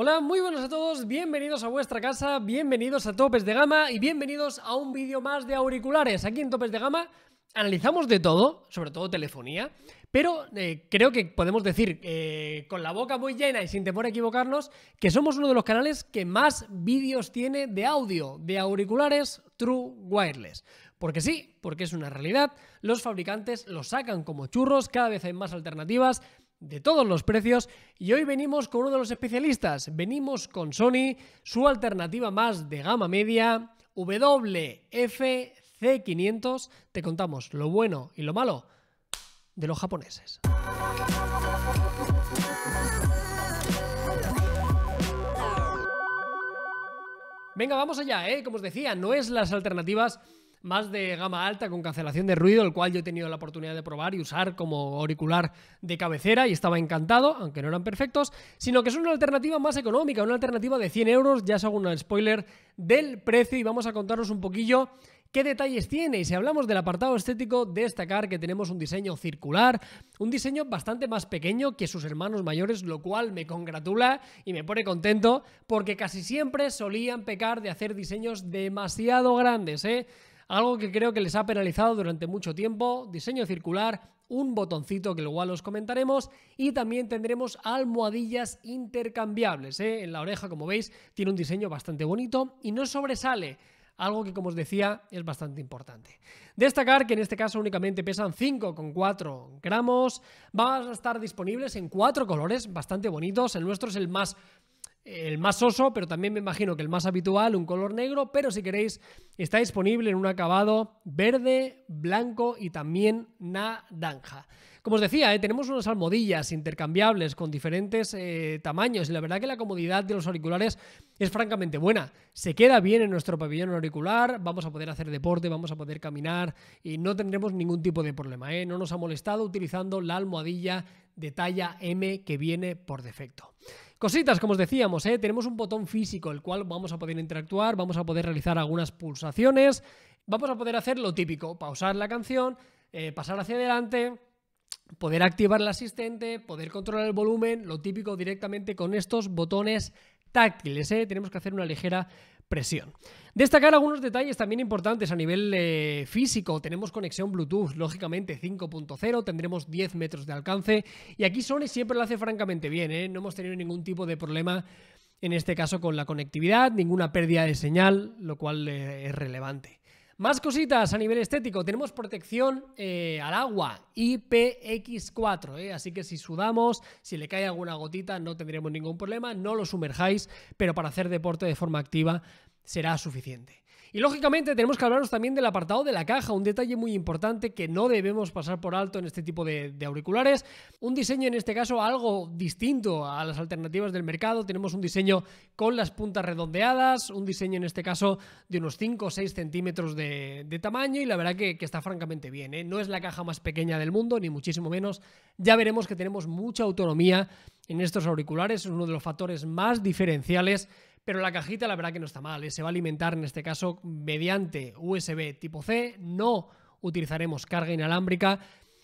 Hola, muy buenos a todos, bienvenidos a vuestra casa, bienvenidos a Topes de Gama y bienvenidos a un vídeo más de auriculares. Aquí en Topes de Gama analizamos de todo, sobre todo telefonía, pero eh, creo que podemos decir eh, con la boca muy llena y sin temor a equivocarnos que somos uno de los canales que más vídeos tiene de audio, de auriculares True Wireless. Porque sí, porque es una realidad, los fabricantes los sacan como churros, cada vez hay más alternativas de todos los precios y hoy venimos con uno de los especialistas, venimos con Sony, su alternativa más de gama media, WFC500, te contamos lo bueno y lo malo de los japoneses. Venga, vamos allá, ¿eh? Como os decía, no es las alternativas más de gama alta con cancelación de ruido, el cual yo he tenido la oportunidad de probar y usar como auricular de cabecera y estaba encantado, aunque no eran perfectos, sino que es una alternativa más económica, una alternativa de 100 euros, ya es hago un spoiler del precio y vamos a contaros un poquillo qué detalles tiene. Y si hablamos del apartado estético, destacar que tenemos un diseño circular, un diseño bastante más pequeño que sus hermanos mayores, lo cual me congratula y me pone contento porque casi siempre solían pecar de hacer diseños demasiado grandes, ¿eh? Algo que creo que les ha penalizado durante mucho tiempo, diseño circular, un botoncito que luego os comentaremos y también tendremos almohadillas intercambiables. ¿eh? En la oreja, como veis, tiene un diseño bastante bonito y no sobresale algo que como os decía es bastante importante. Destacar que en este caso únicamente pesan 5,4 gramos, van a estar disponibles en cuatro colores bastante bonitos, el nuestro es el más el más oso, pero también me imagino que el más habitual, un color negro, pero si queréis, está disponible en un acabado verde, blanco y también naranja. Como os decía, eh, tenemos unas almohadillas intercambiables con diferentes eh, tamaños y la verdad que la comodidad de los auriculares es francamente buena. Se queda bien en nuestro pabellón auricular, vamos a poder hacer deporte, vamos a poder caminar y no tendremos ningún tipo de problema. Eh. No nos ha molestado utilizando la almohadilla de talla M que viene por defecto. Cositas, como os decíamos, tenemos un botón físico el cual vamos a poder interactuar, vamos a poder realizar algunas pulsaciones, vamos a poder hacer lo típico, pausar la canción, pasar hacia adelante, poder activar el asistente, poder controlar el volumen, lo típico directamente con estos botones táctiles. ¿eh? Tenemos que hacer una ligera presión. Destacar algunos detalles también importantes a nivel eh, físico. Tenemos conexión Bluetooth, lógicamente 5.0, tendremos 10 metros de alcance y aquí Sony siempre lo hace francamente bien, ¿eh? no hemos tenido ningún tipo de problema en este caso con la conectividad, ninguna pérdida de señal, lo cual es relevante. Más cositas a nivel estético. Tenemos protección eh, al agua, IPX4, eh, así que si sudamos, si le cae alguna gotita, no tendremos ningún problema. No lo sumerjáis, pero para hacer deporte de forma activa será suficiente. Y lógicamente tenemos que hablaros también del apartado de la caja, un detalle muy importante que no debemos pasar por alto en este tipo de, auriculares. Un diseño en este caso algo distinto a las alternativas del mercado. Tenemos un diseño con las puntas redondeadas, un diseño en este caso de unos 5 o 6 centímetros de, tamaño y la verdad que, está francamente bien. ¿eh? No es la caja más pequeña del mundo, ni muchísimo menos. Ya veremos que tenemos mucha autonomía en estos auriculares, es uno de los factores más diferenciales pero la cajita la verdad que no está mal, ¿eh? se va a alimentar en este caso mediante USB tipo C, no utilizaremos carga inalámbrica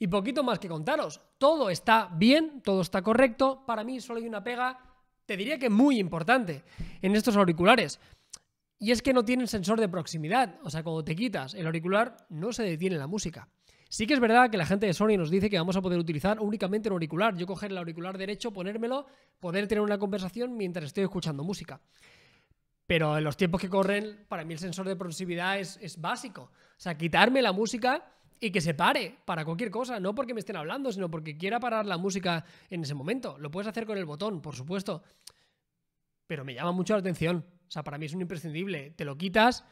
y poquito más que contaros. Todo está bien, todo está correcto, para mí solo hay una pega, te diría que muy importante, en estos auriculares. Y es que no tienen sensor de proximidad, o sea, cuando te quitas el auricular no se detiene la música. Sí que es verdad que la gente de Sony nos dice que vamos a poder utilizar únicamente el auricular. Yo coger el auricular derecho, ponérmelo, poder tener una conversación mientras estoy escuchando música. Pero en los tiempos que corren, para mí el sensor de proximidad es básico. O sea, quitarme la música y que se pare para cualquier cosa, no porque me estén hablando, sino porque quiera parar la música en ese momento. Lo puedes hacer con el botón, por supuesto. Pero me llama mucho la atención. O sea, para mí es un imprescindible. Te lo quitas,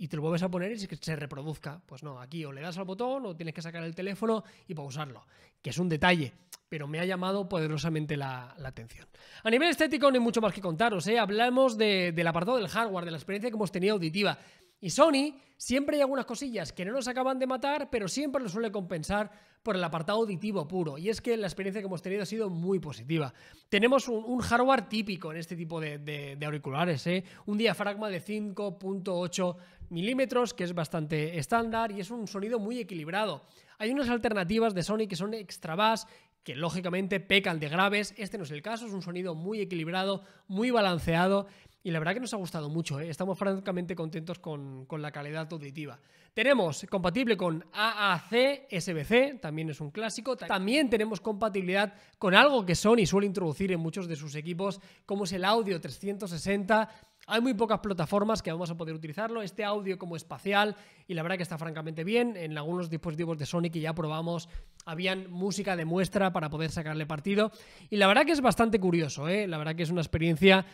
y te lo vuelves a poner y que se reproduzca. Pues no, aquí o le das al botón o tienes que sacar el teléfono y pausarlo, que es un detalle, pero me ha llamado poderosamente la, atención. A nivel estético no hay mucho más que contaros, ¿eh? hablamos del apartado del hardware, de la experiencia que hemos tenido auditiva. Y Sony siempre hay algunas cosillas que no nos acaban de matar, pero siempre lo suele compensar por el apartado auditivo puro. Y es que la experiencia que hemos tenido ha sido muy positiva. Tenemos un, hardware típico en este tipo de, auriculares, ¿eh? un diafragma de 5.8 milímetros, que es bastante estándar y es un sonido muy equilibrado. Hay unas alternativas de Sony que son extra bass, que lógicamente pecan de graves. Este no es el caso, es un sonido muy equilibrado, muy balanceado y la verdad que nos ha gustado mucho, ¿eh? estamos francamente contentos con, la calidad auditiva. Tenemos compatible con AAC, SBC, también es un clásico. También tenemos compatibilidad con algo que Sony suele introducir en muchos de sus equipos, como es el audio 360. Hay muy pocas plataformas que vamos a poder utilizarlo. Este audio como espacial, y la verdad que está francamente bien. En algunos dispositivos de Sony que ya probamos, habían música de muestra para poder sacarle partido. Y la verdad que es bastante curioso, ¿eh? la verdad que es una experiencia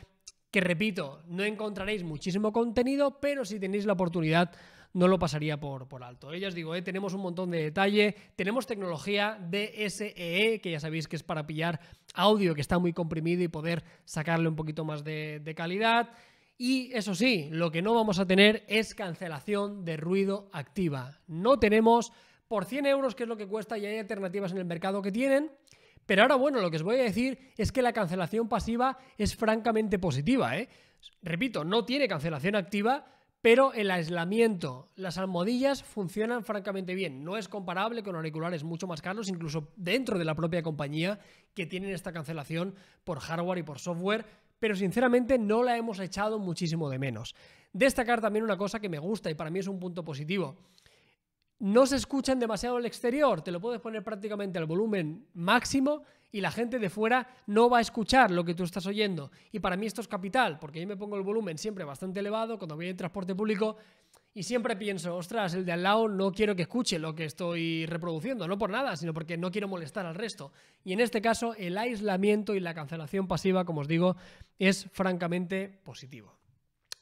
que repito, no encontraréis muchísimo contenido, pero si tenéis la oportunidad no lo pasaría por, alto. Ya os digo, eh, tenemos un montón de detalle, tenemos tecnología DSEE, e, que ya sabéis que es para pillar audio que está muy comprimido y poder sacarle un poquito más de, de calidad. Y eso sí, lo que no vamos a tener es cancelación de ruido activa. No tenemos, por 100 euros, que es lo que cuesta, y hay alternativas en el mercado que tienen, pero ahora bueno, lo que os voy a decir es que la cancelación pasiva es francamente positiva. ¿eh? Repito, no tiene cancelación activa, pero el aislamiento, las almohadillas funcionan francamente bien. No es comparable con auriculares mucho más caros, incluso dentro de la propia compañía, que tienen esta cancelación por hardware y por software, pero sinceramente no la hemos echado muchísimo de menos. Destacar también una cosa que me gusta y para mí es un punto positivo no se escuchan demasiado el exterior, te lo puedes poner prácticamente al volumen máximo y la gente de fuera no va a escuchar lo que tú estás oyendo. Y para mí esto es capital, porque yo me pongo el volumen siempre bastante elevado cuando voy en transporte público y siempre pienso, ostras, el de al lado no quiero que escuche lo que estoy reproduciendo, no por nada, sino porque no quiero molestar al resto. Y en este caso, el aislamiento y la cancelación pasiva, como os digo, es francamente positivo.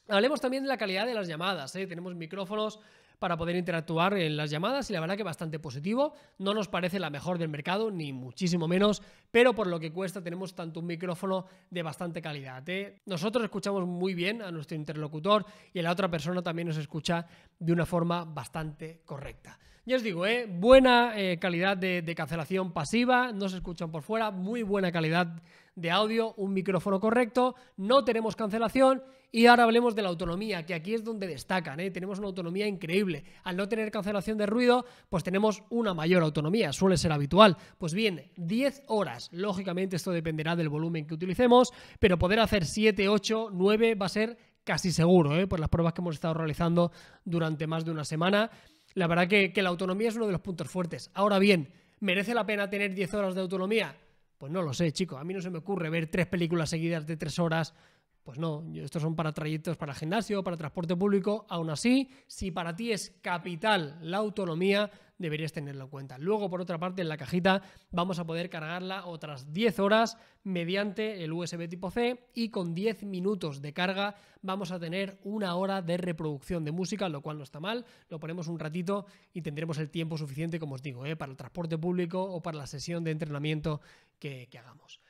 Hablemos también de la calidad de las llamadas, ¿eh? tenemos micrófonos para poder interactuar en las llamadas y la verdad que bastante positivo. No nos parece la mejor del mercado, ni muchísimo menos, pero por lo que cuesta tenemos tanto un micrófono de bastante calidad. ¿eh? Nosotros escuchamos muy bien a nuestro interlocutor y la otra persona también nos escucha de una forma bastante correcta. Ya os digo, ¿eh? buena eh, calidad de, de cancelación pasiva, no se escuchan por fuera, muy buena calidad de audio, un micrófono correcto, no tenemos cancelación y ahora hablemos de la autonomía, que aquí es donde destacan, ¿eh? tenemos una autonomía increíble. Al no tener cancelación de ruido, pues tenemos una mayor autonomía, suele ser habitual. Pues bien, 10 horas, lógicamente esto dependerá del volumen que utilicemos, pero poder hacer 7, 8, 9 va a ser casi seguro, ¿eh? por las pruebas que hemos estado realizando durante más de una semana. La verdad que, que la autonomía es uno de los puntos fuertes. Ahora bien, ¿merece la pena tener 10 horas de autonomía? Pues no lo sé, chico. A mí no se me ocurre ver tres películas seguidas de tres horas. Pues no, estos son para trayectos para gimnasio, para transporte público. Aún así, si para ti es capital la autonomía, deberías tenerlo en cuenta. Luego, por otra parte, en la cajita vamos a poder cargarla otras 10 horas mediante el USB tipo C y con 10 minutos de carga vamos a tener una hora de reproducción de música, lo cual no está mal. Lo ponemos un ratito y tendremos el tiempo suficiente, como os digo, ¿eh? para el transporte público o para la sesión de entrenamiento que hagamos.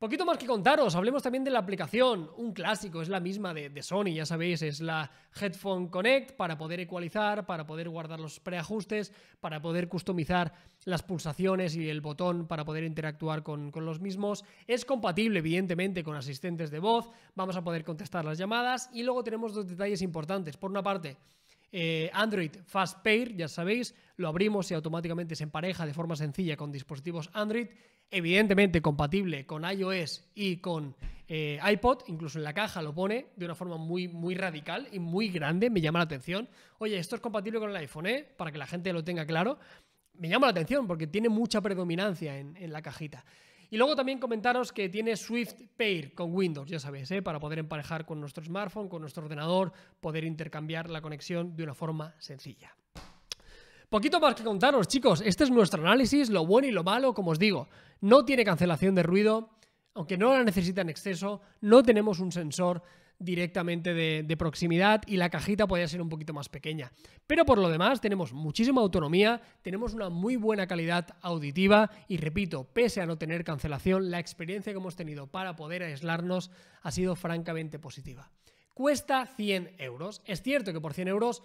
Poquito más que contaros, hablemos también de la aplicación, un clásico, es la misma de, Sony, ya sabéis, es la Headphone Connect para poder ecualizar, para poder guardar los preajustes, para poder customizar las pulsaciones y el botón para poder interactuar con, con los mismos. Es compatible, evidentemente, con asistentes de voz, vamos a poder contestar las llamadas y luego tenemos dos detalles importantes. Por una parte, eh, Android Fast Pair, ya sabéis, lo abrimos y automáticamente se empareja de forma sencilla con dispositivos Android, evidentemente compatible con iOS y con eh, iPod, incluso en la caja lo pone de una forma muy, muy radical y muy grande, me llama la atención. Oye, esto es compatible con el iPhone, ¿eh? Para que la gente lo tenga claro. Me llama la atención porque tiene mucha predominancia en la cajita. Y luego también comentaros que tiene Swift Pair con Windows, ya sabéis, ¿eh? para poder emparejar con nuestro smartphone, con nuestro ordenador, poder intercambiar la conexión de una forma sencilla. Poquito más que contaros, chicos. Este es nuestro análisis, lo bueno y lo malo, como os digo. No tiene cancelación de ruido, aunque no la necesita en exceso, no tenemos un sensor directamente de, proximidad y la cajita podría ser un poquito más pequeña. Pero por lo demás tenemos muchísima autonomía, tenemos una muy buena calidad auditiva y repito, pese a no tener cancelación, la experiencia que hemos tenido para poder aislarnos ha sido francamente positiva. Cuesta 100 euros. Es cierto que por 100 euros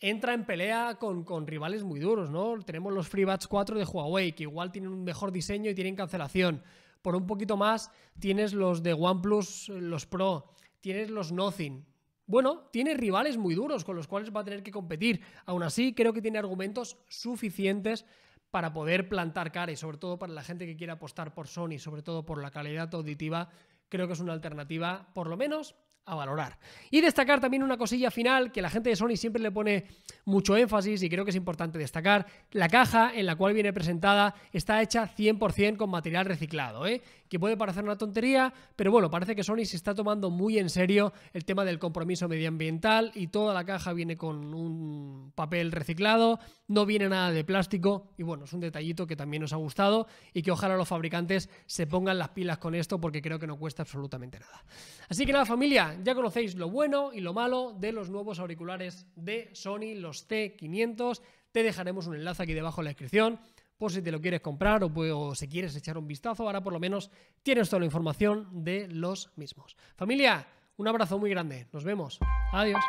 entra en pelea con, rivales muy duros, ¿no? Tenemos los FreeBuds 4 de Huawei, que igual tienen un mejor diseño y tienen cancelación. Por un poquito más tienes los de OnePlus, los Pro tienes los Nothing. Bueno, tiene rivales muy duros con los cuales va a tener que competir. Aún así, creo que tiene argumentos suficientes para poder plantar cara y sobre todo para la gente que quiera apostar por Sony, sobre todo por la calidad auditiva, creo que es una alternativa, por lo menos a valorar. Y destacar también una cosilla final que la gente de Sony siempre le pone mucho énfasis y creo que es importante destacar. La caja en la cual viene presentada está hecha 100% con material reciclado, ¿eh? que puede parecer una tontería, pero bueno, parece que Sony se está tomando muy en serio el tema del compromiso medioambiental y toda la caja viene con un papel reciclado, no viene nada de plástico y bueno, es un detallito que también nos ha gustado y que ojalá los fabricantes se pongan las pilas con esto porque creo que no cuesta absolutamente nada. Así que nada familia, ya conocéis lo bueno y lo malo de los nuevos auriculares de Sony, los T500. Te dejaremos un enlace aquí debajo en la descripción por si te lo quieres comprar o, si quieres echar un vistazo. Ahora por lo menos tienes toda la información de los mismos. Familia, un abrazo muy grande. Nos vemos. Adiós.